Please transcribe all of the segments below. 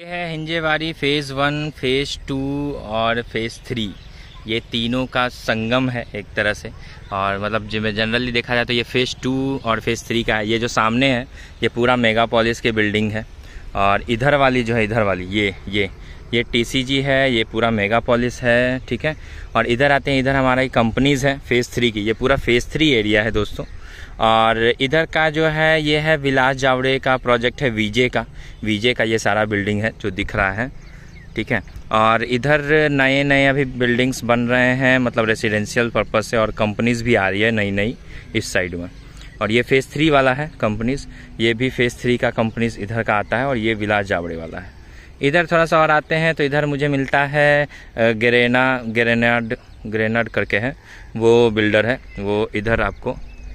ये है Hinjewadi phase one phase two और फेज़ थ्री ये तीनों का संगम है एक तरह से और मतलब जिमें जनरली देखा जाए तो ये फ़ेज़ टू और फ़ेज़ थ्री का है ये जो सामने है ये पूरा मेगा पॉलिस की बिल्डिंग है और इधर वाली जो है इधर वाली ये ये ये टीसीजी है ये पूरा मेगा पॉलिस है ठीक है और इधर आते हैं इधर हमारा कंपनीज़ है फ़ेज़ थ्री की ये पूरा फ़ेज़ थ्री एरिया है दोस्तों और इधर का जो है ये है विलास जावड़े का प्रोजेक्ट है वीजे का वीजे का ये सारा बिल्डिंग है जो दिख रहा है ठीक है और इधर नए नए अभी बिल्डिंग्स बन रहे हैं मतलब रेसिडेंशियल पर्पज़ से और कंपनीज़ भी आ रही है नई नई इस साइड में और ये फ़ेज़ थ्री वाला है कंपनीज़ ये भी फ़ेज़ थ्री का कंपनीज़ इधर का आता है और ये विलास जावड़े वाला है इधर थोड़ा सा और आते हैं तो इधर मुझे मिलता है ग्रेना ग्रेनाड ग्रेनाड करके है वो बिल्डर है वो इधर आपको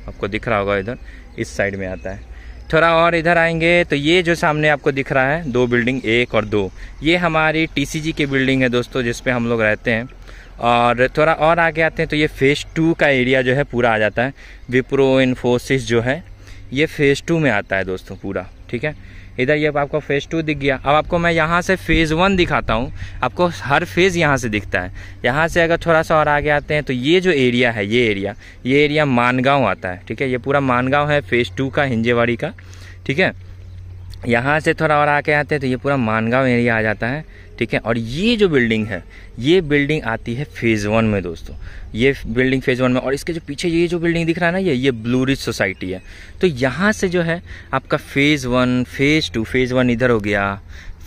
आपको दिख रहा होगा इधर इस साइड में आता है थोड़ा और इधर आएंगे तो ये जो सामने आपको दिख रहा है दो बिल्डिंग एक और दो ये हमारी टीसीजी की बिल्डिंग है दोस्तों जिसपे हम लोग रहते हैं और थोड़ा और आगे आते हैं तो ये फेज़ टू का एरिया जो है पूरा आ जाता है विप्रो इन्फोसिस जो है ये फेज़ टू में आता है दोस्तों पूरा ठीक है इधर ये आपको फेज़ टू दिख गया अब आपको मैं यहाँ से फेज़ वन दिखाता हूँ आपको हर फेज़ यहाँ से दिखता है यहाँ से अगर थोड़ा सा और आगे आते हैं तो ये जो एरिया है ये एरिया ये एरिया मानगांव आता है ठीक है ये पूरा मानगांव है फेज़ टू का हिंजेवाड़ी का ठीक है यहाँ से थोड़ा और आके आते हैं तो ये पूरा मानगांव एरिया आ जाता है ठीक है और ये जो बिल्डिंग है ये बिल्डिंग आती है फेज़ वन में दोस्तों ये बिल्डिंग फेज़ वन में और इसके जो पीछे ये जो बिल्डिंग दिख रहा है ना ये ये ब्लू रिज सोसाइटी है तो यहाँ से जो है आपका phase one phase two phase one इधर हो गया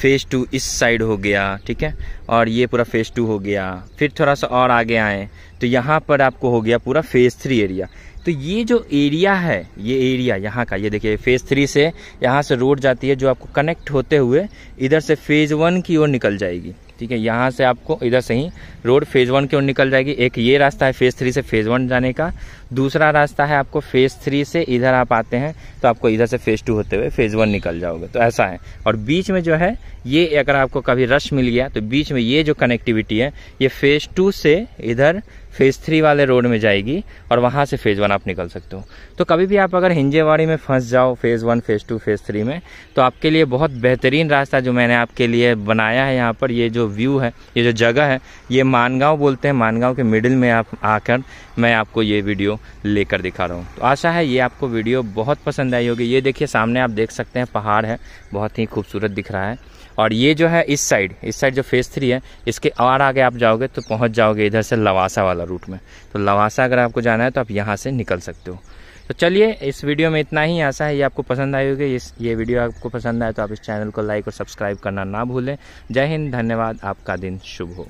फेज़ टू इस साइड हो गया ठीक है और ये पूरा फेज़ टू हो गया फिर थोड़ा सा और आगे आए तो यहाँ पर आपको हो गया पूरा फेज़ थ्री एरिया तो ये जो एरिया है ये एरिया यहाँ का ये देखिए फेज़ थ्री से यहाँ से रोड जाती है जो आपको कनेक्ट होते हुए इधर से फेज़ वन की ओर निकल जाएगी ठीक है यहाँ से आपको इधर से ही रोड फेज़ वन की ओर निकल जाएगी एक ये रास्ता है फेज़ थ्री से फेज़ वन जाने का दूसरा रास्ता है आपको फेज़ थ्री से इधर आप आते हैं तो आपको इधर से फेज़ टू होते हुए फेज़ वन निकल जाओगे तो ऐसा है और बीच में जो है ये अगर आपको कभी रश मिल गया तो बीच में ये जो कनेक्टिविटी है ये फेज़ टू से इधर फेज़ थ्री वाले रोड में जाएगी और वहाँ से फेज़ वन आप निकल सकते हो तो कभी भी आप अगर हिंजेवाड़ी में फंस जाओ phase one phase two phase three में तो आपके लिए बहुत बेहतरीन रास्ता जो मैंने आपके लिए बनाया है यहाँ पर ये जो व्यू है ये जो जगह है ये मानगांव बोलते हैं मानगांव के मिडिल में आप आकर मैं आपको ये वीडियो लेकर दिखा रहा हूँ तो आशा है ये आपको वीडियो बहुत पसंद आई होगी ये देखिए सामने आप देख सकते हैं पहाड़ है बहुत ही खूबसूरत दिख रहा है और ये जो है इस साइड इस साइड जो फेज़ थ्री है इसके और आगे आप जाओगे तो पहुँच जाओगे इधर से लवासा वाला रूट में तो लवासा अगर आपको जाना है तो आप यहाँ से निकल सकते हो तो चलिए इस वीडियो में इतना ही आशा है ये आपको पसंद आई होगी इस ये वीडियो आपको पसंद आए तो आप इस चैनल को लाइक और सब्सक्राइब करना ना भूलें जय हिंद धन्यवाद आपका दिन शुभ हो